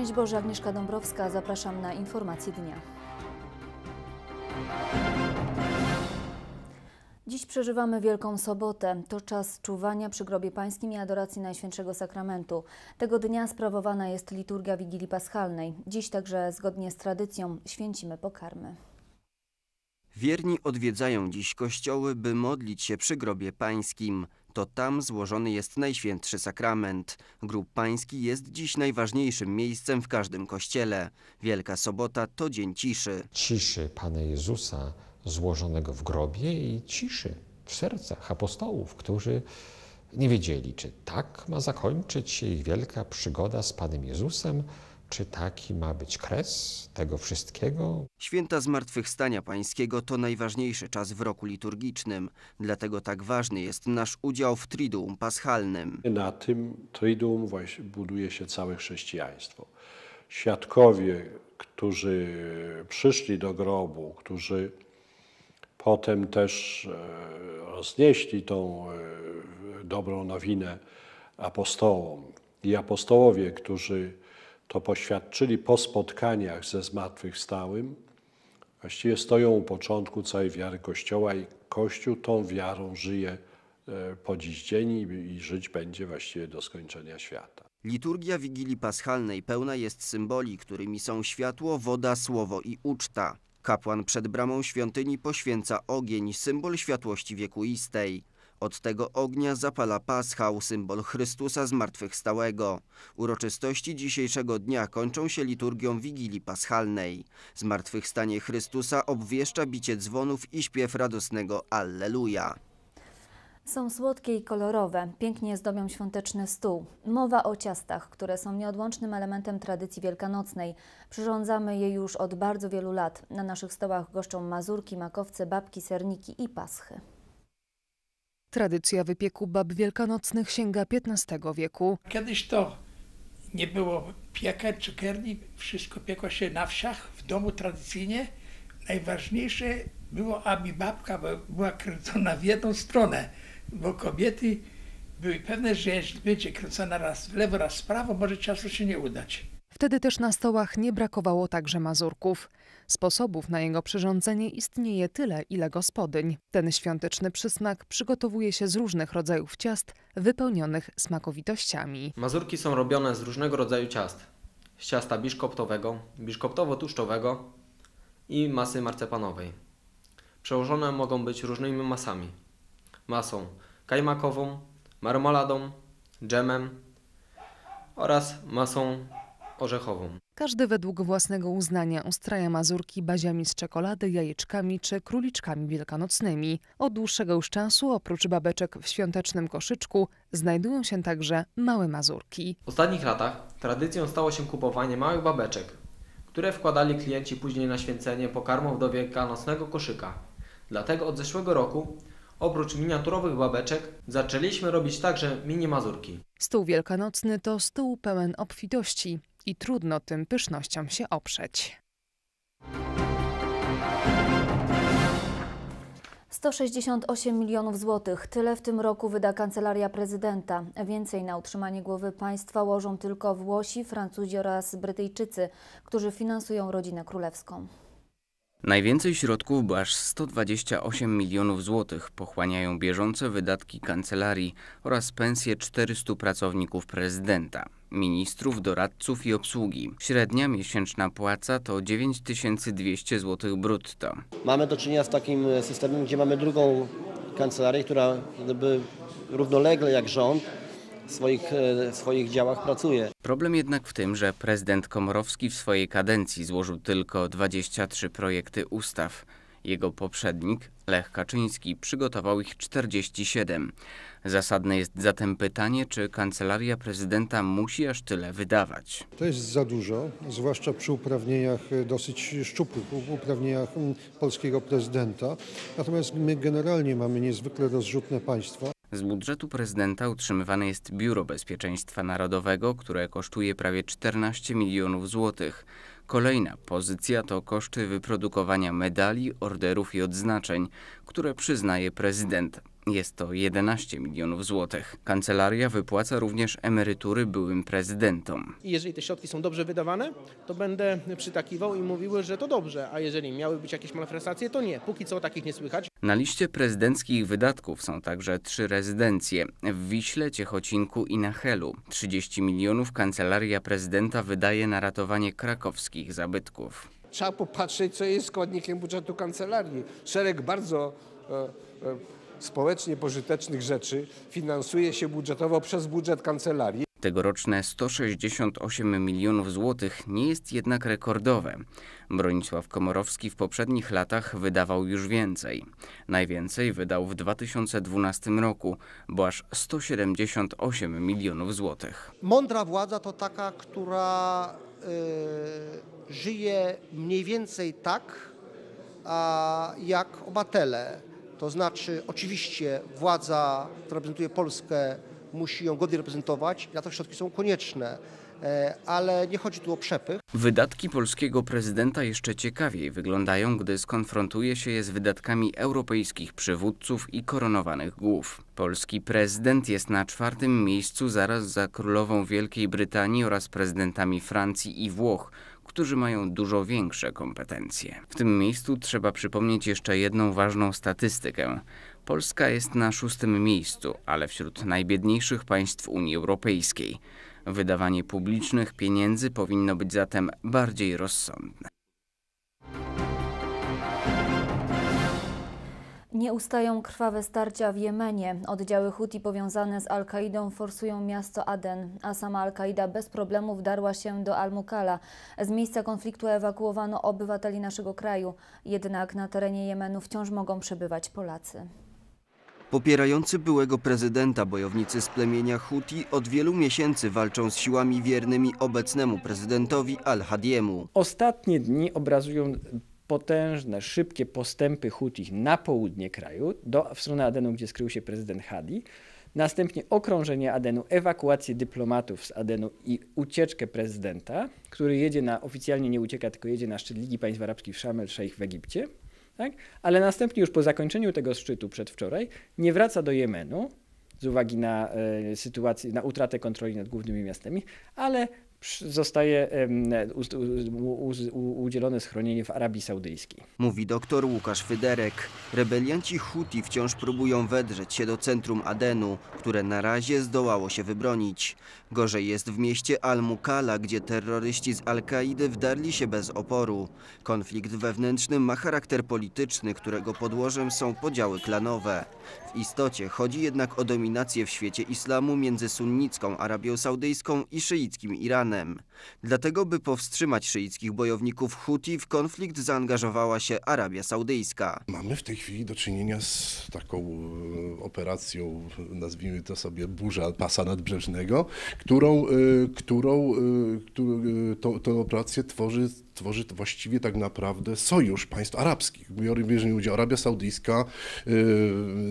Szczęść Boże, Agnieszka Dąbrowska, zapraszam na informacje dnia. Dziś przeżywamy Wielką Sobotę. To czas czuwania przy grobie pańskim i adoracji Najświętszego Sakramentu. Tego dnia sprawowana jest liturgia Wigilii Paschalnej. Dziś także, zgodnie z tradycją, święcimy pokarmy. Wierni odwiedzają dziś kościoły, by modlić się przy grobie pańskim. To tam złożony jest Najświętszy Sakrament. Grób Pański jest dziś najważniejszym miejscem w każdym kościele. Wielka Sobota to dzień ciszy. Ciszy Pana Jezusa złożonego w grobie i ciszy w sercach apostołów, którzy nie wiedzieli, czy tak ma zakończyć się ich wielka przygoda z Panem Jezusem, czy taki ma być kres tego wszystkiego? Święta Zmartwychwstania Pańskiego to najważniejszy czas w roku liturgicznym, dlatego tak ważny jest nasz udział w Triduum Paschalnym. Na tym Triduum właśnie buduje się całe chrześcijaństwo. Świadkowie, którzy przyszli do grobu, którzy potem też e, roznieśli tą e, dobrą nowinę apostołom i apostołowie, którzy to poświadczyli po spotkaniach ze zmartwychwstałym, właściwie stoją u początku całej wiary Kościoła i Kościół tą wiarą żyje e, po dziś dzień i żyć będzie właściwie do skończenia świata. Liturgia Wigilii Paschalnej pełna jest symboli, którymi są światło, woda, słowo i uczta. Kapłan przed bramą świątyni poświęca ogień, symbol światłości wiekuistej. Od tego ognia zapala paschał, symbol Chrystusa Zmartwychwstałego. Uroczystości dzisiejszego dnia kończą się liturgią Wigilii Paschalnej. Zmartwychwstanie Chrystusa obwieszcza bicie dzwonów i śpiew radosnego Alleluja. Są słodkie i kolorowe, pięknie zdobią świąteczny stół. Mowa o ciastach, które są nieodłącznym elementem tradycji wielkanocnej. Przyrządzamy je już od bardzo wielu lat. Na naszych stołach goszczą mazurki, makowce, babki, serniki i paschy. Tradycja wypieku bab wielkanocnych sięga XV wieku. Kiedyś to nie było pieker, cukierni, wszystko piekło się na wsiach, w domu tradycyjnie. Najważniejsze było, aby babka była kręcona w jedną stronę, bo kobiety były pewne, że jeśli będzie kręcona raz w lewo, raz w prawo, może czasu się nie udać. Wtedy też na stołach nie brakowało także mazurków. Sposobów na jego przyrządzenie istnieje tyle, ile gospodyń. Ten świąteczny przysmak przygotowuje się z różnych rodzajów ciast wypełnionych smakowitościami. Mazurki są robione z różnego rodzaju ciast. Z ciasta biszkoptowego, biszkoptowo-tłuszczowego i masy marcepanowej. Przełożone mogą być różnymi masami. Masą kajmakową, marmoladą, dżemem oraz masą orzechową. Każdy według własnego uznania ustraja mazurki baziami z czekolady, jajeczkami czy króliczkami wielkanocnymi. Od dłuższego już czasu, oprócz babeczek w świątecznym koszyczku, znajdują się także małe mazurki. W ostatnich latach tradycją stało się kupowanie małych babeczek, które wkładali klienci później na święcenie pokarmów do wielkanocnego koszyka. Dlatego od zeszłego roku Oprócz miniaturowych babeczek zaczęliśmy robić także mini mazurki. Stół wielkanocny to stół pełen obfitości i trudno tym pysznościom się oprzeć. 168 milionów złotych. Tyle w tym roku wyda kancelaria prezydenta. Więcej na utrzymanie głowy państwa łożą tylko Włosi, Francuzi oraz Brytyjczycy, którzy finansują rodzinę królewską. Najwięcej środków, bo aż 128 milionów złotych, pochłaniają bieżące wydatki kancelarii oraz pensje 400 pracowników prezydenta, ministrów, doradców i obsługi. Średnia miesięczna płaca to 9200 zł brutto. Mamy do czynienia z takim systemem, gdzie mamy drugą kancelarię, która gdyby równolegle jak rząd w swoich, e, w swoich działach pracuje. Problem jednak w tym, że prezydent Komorowski w swojej kadencji złożył tylko 23 projekty ustaw. Jego poprzednik, Lech Kaczyński, przygotował ich 47. Zasadne jest zatem pytanie, czy kancelaria prezydenta musi aż tyle wydawać. To jest za dużo, zwłaszcza przy uprawnieniach e, dosyć szczupłych, uprawnieniach mm, polskiego prezydenta. Natomiast my generalnie mamy niezwykle rozrzutne państwo. Z budżetu prezydenta utrzymywane jest Biuro Bezpieczeństwa Narodowego, które kosztuje prawie 14 milionów złotych. Kolejna pozycja to koszty wyprodukowania medali, orderów i odznaczeń, które przyznaje prezydent. Jest to 11 milionów złotych. Kancelaria wypłaca również emerytury byłym prezydentom. jeżeli te środki są dobrze wydawane, to będę przytakiwał i mówił, że to dobrze, a jeżeli miały być jakieś malwersacje, to nie. Póki co takich nie słychać. Na liście prezydenckich wydatków są także trzy rezydencje w Wiśle, Ciechocinku i na Helu. 30 milionów kancelaria prezydenta wydaje na ratowanie krakowskich takich zabytków. Trzeba popatrzeć, co jest składnikiem budżetu kancelarii. Szereg bardzo e, e, społecznie pożytecznych rzeczy finansuje się budżetowo przez budżet kancelarii. Tegoroczne 168 milionów złotych nie jest jednak rekordowe. Bronisław Komorowski w poprzednich latach wydawał już więcej. Najwięcej wydał w 2012 roku, bo aż 178 milionów złotych. Mądra władza to taka, która Y, żyje mniej więcej tak, jak obywatele. To znaczy, oczywiście władza, która reprezentuje Polskę, musi ją godnie reprezentować, na to środki są konieczne. E, ale nie chodzi tu o przepych. Wydatki polskiego prezydenta jeszcze ciekawiej wyglądają, gdy skonfrontuje się je z wydatkami europejskich przywódców i koronowanych głów. Polski prezydent jest na czwartym miejscu zaraz za królową Wielkiej Brytanii oraz prezydentami Francji i Włoch, którzy mają dużo większe kompetencje. W tym miejscu trzeba przypomnieć jeszcze jedną ważną statystykę. Polska jest na szóstym miejscu, ale wśród najbiedniejszych państw Unii Europejskiej. Wydawanie publicznych pieniędzy powinno być zatem bardziej rozsądne. Nie ustają krwawe starcia w Jemenie. Oddziały Huti powiązane z Al-Kaidą forsują miasto Aden, a sama Al-Kaida bez problemu wdarła się do Al-Mukala. Z miejsca konfliktu ewakuowano obywateli naszego kraju, jednak na terenie Jemenu wciąż mogą przebywać Polacy. Popierający byłego prezydenta bojownicy z plemienia Huti od wielu miesięcy walczą z siłami wiernymi obecnemu prezydentowi Al-Hadiemu. Ostatnie dni obrazują potężne, szybkie postępy Hutich na południe kraju, do, w stronę Adenu, gdzie skrył się prezydent Hadi. Następnie okrążenie Adenu, ewakuację dyplomatów z Adenu i ucieczkę prezydenta, który jedzie na, oficjalnie nie ucieka, tylko jedzie na szczyt Ligi Państw Arabskich w Sharm el-Sheikh w Egipcie. Tak? Ale następnie już po zakończeniu tego szczytu przedwczoraj nie wraca do Jemenu z uwagi na y, sytuację, na utratę kontroli nad głównymi miastami, ale zostaje udzielone schronienie w Arabii Saudyjskiej. Mówi doktor Łukasz Fyderek. Rebelianci Huti wciąż próbują wedrzeć się do centrum Adenu, które na razie zdołało się wybronić. Gorzej jest w mieście Al-Mukala, gdzie terroryści z Al-Kaidy wdarli się bez oporu. Konflikt wewnętrzny ma charakter polityczny, którego podłożem są podziały klanowe. W istocie chodzi jednak o dominację w świecie islamu między sunnicką Arabią Saudyjską i szyickim Iranem. Iranem. Dlatego, by powstrzymać szyickich bojowników Huti, w konflikt zaangażowała się Arabia Saudyjska. Mamy w tej chwili do czynienia z taką e, operacją, nazwijmy to sobie burza pasa nadbrzeżnego, którą, e, którą, e, którą tą, tą operację tworzy stworzy właściwie tak naprawdę sojusz państw arabskich. Bierze udział Arabia Saudyjska, yy,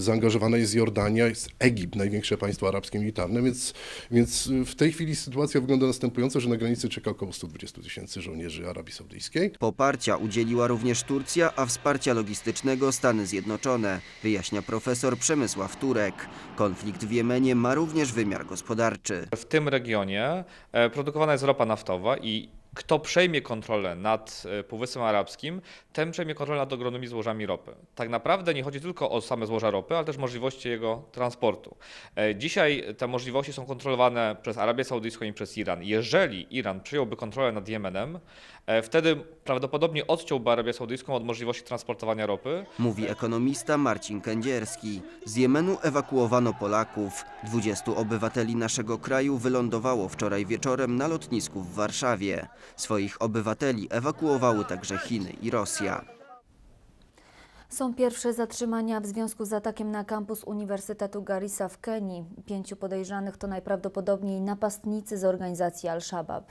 zaangażowana jest Jordania, jest Egipt, największe państwo arabskie militarne, więc, więc w tej chwili sytuacja wygląda następująco, że na granicy czeka około 120 tysięcy żołnierzy Arabii Saudyjskiej. Poparcia udzieliła również Turcja, a wsparcia logistycznego Stany Zjednoczone, wyjaśnia profesor Przemysław Turek. Konflikt w Jemenie ma również wymiar gospodarczy. W tym regionie e, produkowana jest ropa naftowa i kto przejmie kontrolę nad e, Półwyspem Arabskim, ten przejmie kontrolę nad ogromnymi złożami ropy. Tak naprawdę nie chodzi tylko o same złoża ropy, ale też możliwości jego transportu. E, dzisiaj te możliwości są kontrolowane przez Arabię Saudyjską i przez Iran. Jeżeli Iran przyjąłby kontrolę nad Jemenem, E, wtedy prawdopodobnie odciąłby Arabię Saudyjską od możliwości transportowania ropy. Mówi ekonomista Marcin Kędzierski. Z Jemenu ewakuowano Polaków. 20 obywateli naszego kraju wylądowało wczoraj wieczorem na lotnisku w Warszawie. Swoich obywateli ewakuowały także Chiny i Rosja. Są pierwsze zatrzymania w związku z atakiem na kampus Uniwersytetu Garissa w Kenii. Pięciu podejrzanych to najprawdopodobniej napastnicy z organizacji Al-Shabaab.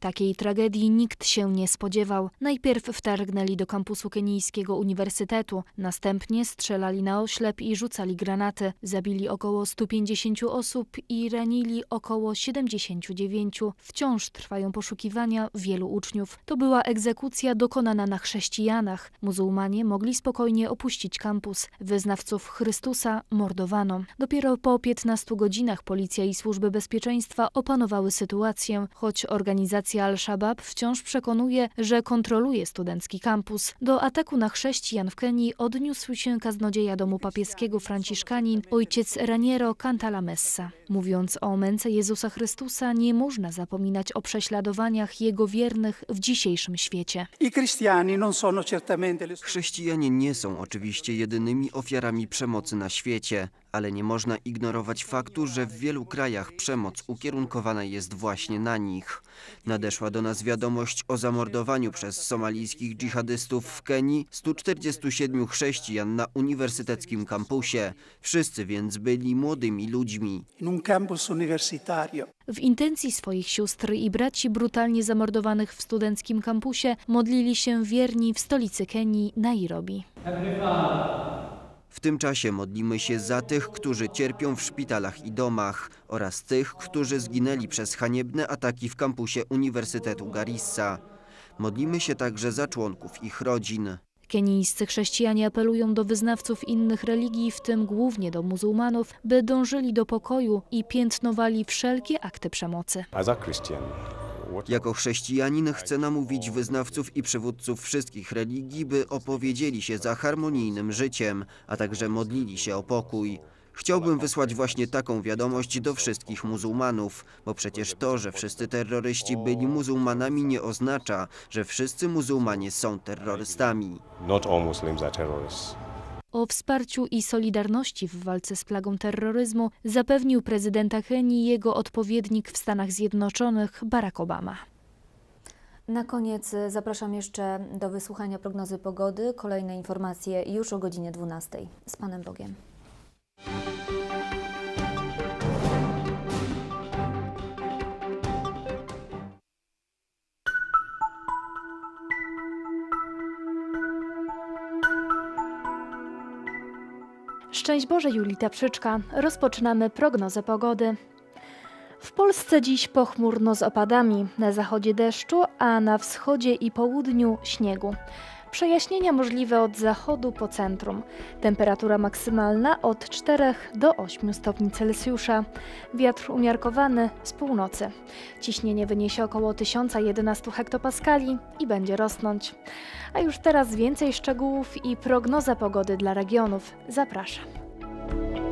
Takiej tragedii nikt się nie spodziewał. Najpierw wtargnęli do kampusu kenijskiego uniwersytetu, następnie strzelali na oślep i rzucali granaty. Zabili około 150 osób i ranili około 79. Wciąż trwają poszukiwania wielu uczniów. To była egzekucja dokonana na chrześcijanach. Muzułmanie mogli spokojnie opuścić kampus. Wyznawców Chrystusa mordowano. Dopiero po 15 godzinach policja i służby bezpieczeństwa opanowały sytuację, choć organizacja Organizacja Al-Shabaab wciąż przekonuje, że kontroluje studencki kampus. Do ataku na chrześcijan w Kenii odniósł się kaznodzieja domu papieskiego franciszkanin ojciec Raniero Cantalamessa. Mówiąc o męce Jezusa Chrystusa, nie można zapominać o prześladowaniach jego wiernych w dzisiejszym świecie. Chrześcijanie nie są oczywiście jedynymi ofiarami przemocy na świecie ale nie można ignorować faktu, że w wielu krajach przemoc ukierunkowana jest właśnie na nich. Nadeszła do nas wiadomość o zamordowaniu przez somalijskich dżihadystów w Kenii 147 chrześcijan na uniwersyteckim kampusie. Wszyscy więc byli młodymi ludźmi. W intencji swoich sióstr i braci brutalnie zamordowanych w studenckim kampusie modlili się wierni w stolicy Kenii, Nairobi. W tym czasie modlimy się za tych, którzy cierpią w szpitalach i domach oraz tych, którzy zginęli przez haniebne ataki w kampusie Uniwersytetu Garissa. Modlimy się także za członków ich rodzin. Kenijscy chrześcijanie apelują do wyznawców innych religii, w tym głównie do muzułmanów, by dążyli do pokoju i piętnowali wszelkie akty przemocy. Jako chrześcijanin chcę namówić wyznawców i przywódców wszystkich religii, by opowiedzieli się za harmonijnym życiem, a także modlili się o pokój. Chciałbym wysłać właśnie taką wiadomość do wszystkich muzułmanów, bo przecież to, że wszyscy terroryści byli muzułmanami nie oznacza, że wszyscy muzułmanie są terrorystami. Not all Muslims are terrorists o wsparciu i solidarności w walce z plagą terroryzmu zapewnił prezydenta Kenii jego odpowiednik w Stanach Zjednoczonych Barack Obama. Na koniec zapraszam jeszcze do wysłuchania prognozy pogody. Kolejne informacje już o godzinie 12. Z Panem Bogiem. Szczęść Boże, Julita Przyczka. Rozpoczynamy prognozę pogody. W Polsce dziś pochmurno z opadami, na zachodzie deszczu, a na wschodzie i południu śniegu. Przejaśnienia możliwe od zachodu po centrum. Temperatura maksymalna od 4 do 8 stopni Celsjusza. Wiatr umiarkowany z północy. Ciśnienie wyniesie około 1011 hektopaskali i będzie rosnąć. A już teraz więcej szczegółów i prognoza pogody dla regionów. Zapraszam.